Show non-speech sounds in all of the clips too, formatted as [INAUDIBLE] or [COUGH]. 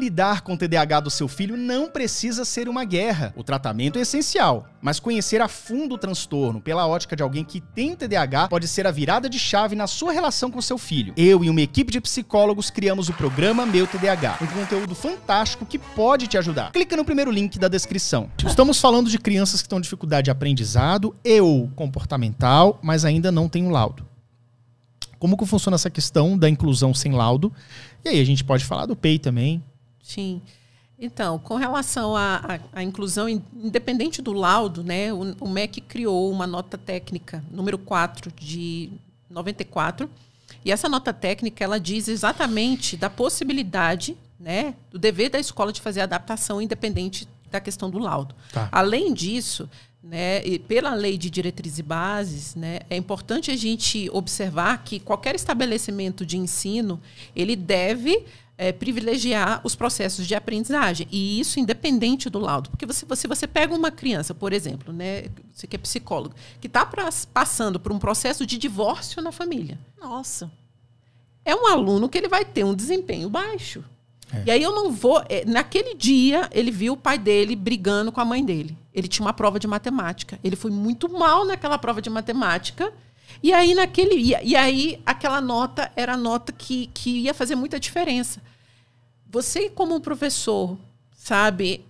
Lidar com o TDAH do seu filho não precisa ser uma guerra. O tratamento é essencial, mas conhecer a fundo o transtorno pela ótica de alguém que tem TDAH pode ser a virada de chave na sua relação com seu filho. Eu e uma equipe de psicólogos criamos o programa Meu TDAH, um conteúdo fantástico que pode te ajudar. Clica no primeiro link da descrição. Estamos falando de crianças que estão em dificuldade de aprendizado e ou comportamental, mas ainda não têm um laudo como que funciona essa questão da inclusão sem laudo. E aí a gente pode falar do PEI também, Sim. Então, com relação à, à, à inclusão, independente do laudo, né, o, o, MEC criou uma nota técnica, número 4 de 94, e essa nota técnica ela diz exatamente da possibilidade, né, do dever da escola de fazer adaptação independente da questão do laudo. Tá. Além disso, né, e pela lei de diretrizes e bases, né, é importante a gente observar que qualquer estabelecimento de ensino ele deve é, privilegiar os processos de aprendizagem e isso independente do laudo, porque você, se você pega uma criança, por exemplo, né, você que é psicólogo, que está passando por um processo de divórcio na família, nossa, é um aluno que ele vai ter um desempenho baixo é. E aí eu não vou. É, naquele dia, ele viu o pai dele brigando com a mãe dele. Ele tinha uma prova de matemática. Ele foi muito mal naquela prova de matemática. E aí, naquele. E, aí, aquela nota era a nota que, que ia fazer muita diferença. Você, como professor, sabe,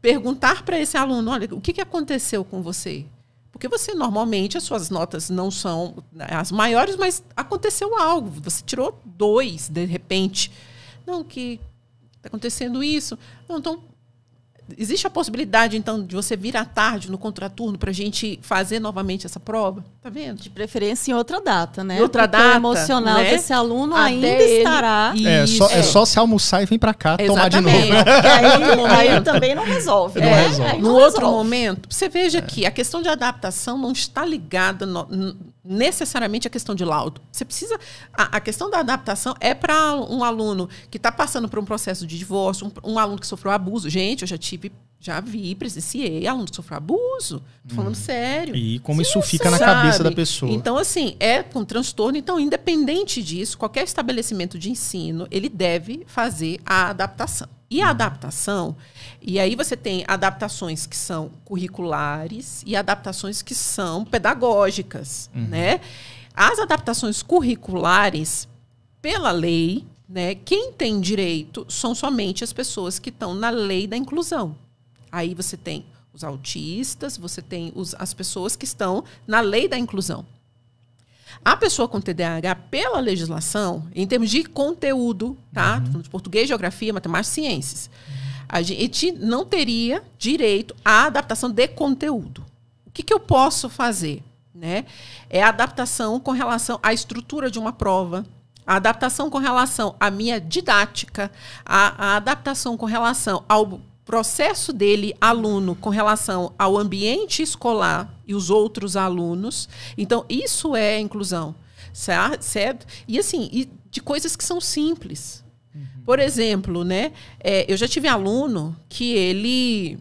perguntar para esse aluno: olha, o que, que aconteceu com você? Porque você normalmente as suas notas não são né, as maiores, mas aconteceu algo. Você tirou dois de repente. Não, que está acontecendo isso. Não, então, existe a possibilidade, então, de você vir à tarde no contraturno para a gente fazer novamente essa prova? Tá vendo? De preferência em outra data, né? outra Porque data. emocional né? aluno Até ainda ele... estará. É, é só, é só, se almoçar e vir para cá Exatamente. tomar de novo. [LAUGHS] Aí, [LAUGHS] aí, também não resolve. Né? resolve. Não no resolve. outro momento, você veja é. que a questão de adaptação não está ligada. No, necessariamente a questão de laudo. Você precisa. A, a questão da adaptação é para um aluno que está passando por um processo de divórcio, um, um, aluno que sofreu abuso. Gente, eu já tive. Já vi, presenciei aluno que sofreu abuso. Tô falando hum. sério. E como Sim, isso fica na cabeça da pessoa. Então, assim, é com um transtorno. Então, independente disso, qualquer estabelecimento de ensino, ele deve fazer a adaptação. E a adaptação, e aí você tem adaptações que são curriculares e adaptações que são pedagógicas, uhum. né? As adaptações curriculares, pela lei, né, quem tem direito são somente as pessoas que estão na lei da inclusão. Aí você tem os autistas, você tem os, as pessoas que estão na lei da inclusão. A pessoa com TDAH, pela legislação, em termos de conteúdo, tá? Uhum. De português, geografia, matemática, ciências, a gente não teria direito à adaptação de conteúdo. O que, que eu posso fazer? Né? É a adaptação com relação à estrutura de uma prova, a adaptação com relação à minha didática, a, a adaptação com relação ao processo dele, aluno, com relação ao ambiente escolar e os outros alunos. Então, isso é inclusão, certo? E assim, e de coisas que são simples. Uhum. Por exemplo, né, é, eu já tive aluno que ele.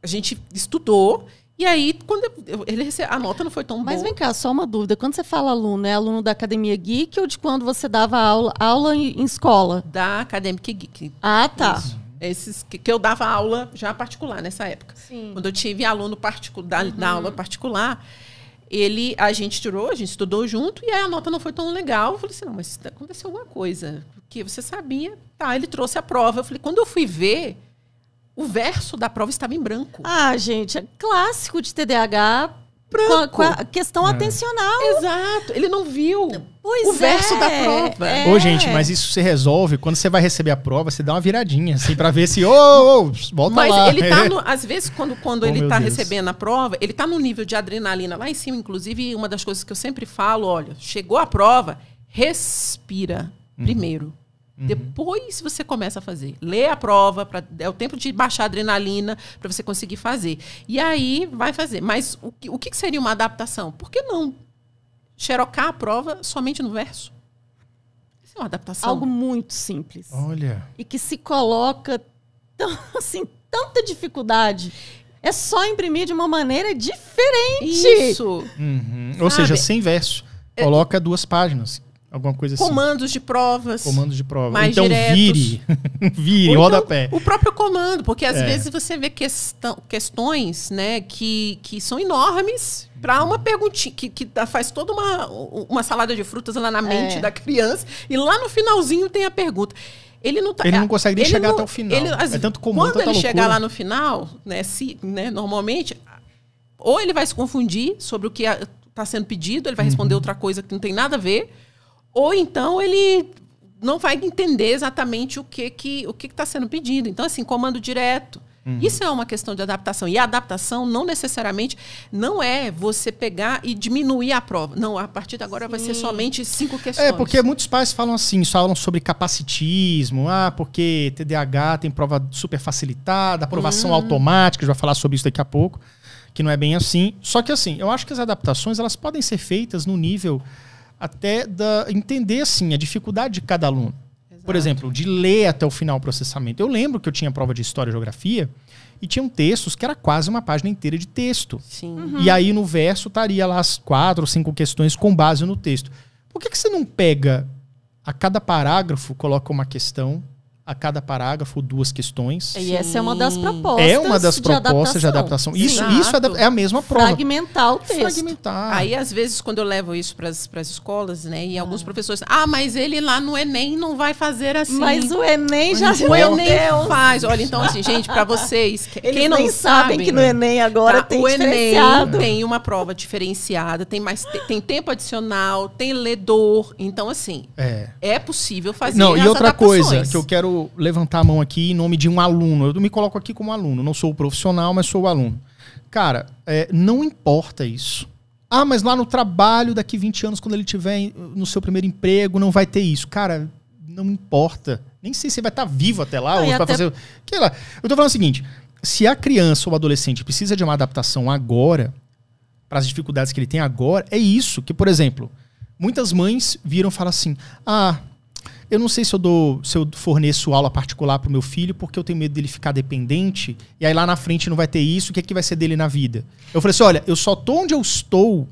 A gente estudou e aí, quando ele recebe, a nota não foi tão Mas boa. Mas vem cá, só uma dúvida. Quando você fala aluno, é aluno da Academia Geek ou de quando você dava aula, aula em, escola? Da academia Geek. Ah, tá. Isso. Esses que, que eu dava aula já particular nessa época. Sim. Quando eu tive aluno particular, uhum. da aula particular, ele, a gente tirou, a gente estudou junto, e aí a nota não foi tão legal. Eu falei assim, não, mas tá, aconteceu alguma coisa. Porque você sabia. Tá, ele trouxe a prova. Eu falei, quando eu fui ver, o verso da prova estava em branco. Ah, gente, é clássico de TDAH branco. Com a, questão é. atencional. Exato. Ele não viu pois o verso da é, prova. É. Ô, gente, mas isso se resolve quando você vai receber a prova, você dá uma viradinha, assim, pra ver se, ô, oh, oh, volta mas lá. Mas ele tá, [LAUGHS] no, às vezes, quando, quando oh, ele tá Deus. recebendo a prova, ele tá num nível de adrenalina lá em cima. Inclusive, uma das coisas que eu sempre falo, olha, chegou a prova, respira uhum. primeiro. Uhum. Depois você começa a fazer. Lê a prova, pra, é o tempo de baixar a adrenalina para você conseguir fazer. E aí vai fazer. Mas o, que, o que seria uma adaptação? Por que não xerocar a prova somente no verso? Isso é uma adaptação. Algo muito simples. Olha. E que se coloca [LAUGHS] assim, tanta dificuldade. É só imprimir de uma maneira diferente. Isso. Uhum. Ou seja, sem verso. É. Coloca duas páginas. Alguma coisa assim. Comandos de provas. Comandos de provas. Mais então diretos. vire. [LAUGHS] vire, então, pé O próprio comando, porque às é. vezes você vê questão, questões né, que, que são enormes para uma perguntinha que, que faz toda uma, uma salada de frutas lá na é. mente é. da criança e lá no finalzinho tem a pergunta. Ele não, tá, ele não é, consegue nem chegar não, até o final. Ele, as, é tanto comum, quando ele loucura. chegar lá no final, né, se, né, normalmente, ou ele vai se confundir sobre o que está sendo pedido, ele vai uhum. responder uhum. outra coisa que não tem nada a ver, ou então ele não vai entender exatamente o que que o que está sendo pedido. Então, assim, comando direto. Uhum. Isso é uma questão de adaptação. E a adaptação não necessariamente não é você pegar e diminuir a prova. Não, a partir de agora Sim. vai ser somente cinco é, questões. É, porque muitos pais falam assim, falam sobre capacitismo, ah, porque TDAH tem prova super facilitada, aprovação uhum. automática, a gente vai falar sobre isso daqui a pouco, que não é bem assim. Só que assim, eu acho que as adaptações elas podem ser feitas no nível até da, entender assim a dificuldade de cada aluno. Exato. Por exemplo, de ler até o final o processamento. Eu lembro que eu tinha prova de história e geografia e tinham textos que era quase uma página inteira de texto. Uhum. E aí no verso estaria lá as quatro ou cinco questões com base no texto. Por que, que você não pega a cada parágrafo, coloca uma questão a cada parágrafo duas questões. E essa é uma das propostas. É uma das de propostas de adaptação. De adaptação. Isso, isso é, é a mesma prova. Fragmentar o texto. Fragmentar. Aí, às vezes, quando eu levo isso para as escolas, né? E ah. alguns professores. Ah, mas ele lá no Enem não vai fazer assim. Mas o Enem já o Enem Deus. faz. Olha, então, assim, gente, para vocês. Eles quem não nem sabem que no Enem agora tá, tem O Enem tem uma prova diferenciada, tem mais tem tempo adicional, tem ledor. Então, assim, é, é possível fazer. Não, e outra adaptações. coisa que eu quero levantar a mão aqui em nome de um aluno. Eu me coloco aqui como aluno, não sou o profissional, mas sou o aluno. Cara, é, não importa isso. Ah, mas lá no trabalho, daqui 20 anos, quando ele tiver no seu primeiro emprego, não vai ter isso. Cara, não importa. Nem sei se vai estar tá vivo até lá, não, ah, ou até... fazer. Que lá. Eu tô falando o seguinte: se a criança ou o adolescente precisa de uma adaptação agora, para as dificuldades que ele tem agora, é isso. Que, por exemplo, muitas mães viram falar assim: ah, eu não sei se eu dou, se eu forneço aula particular para o meu filho, porque eu tenho medo dele ficar dependente, e aí lá na frente não vai ter isso, o que, é que vai ser dele na vida? Eu falei assim: olha, eu só tô onde eu estou,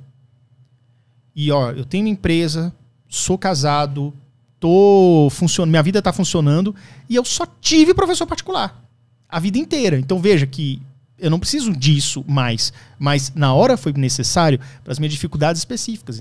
e ó, eu tenho uma empresa, sou casado, tô funcionando, minha vida está funcionando, e eu só tive professor particular a vida inteira. Então veja que eu não preciso disso mais, mas na hora foi necessário para as minhas dificuldades específicas.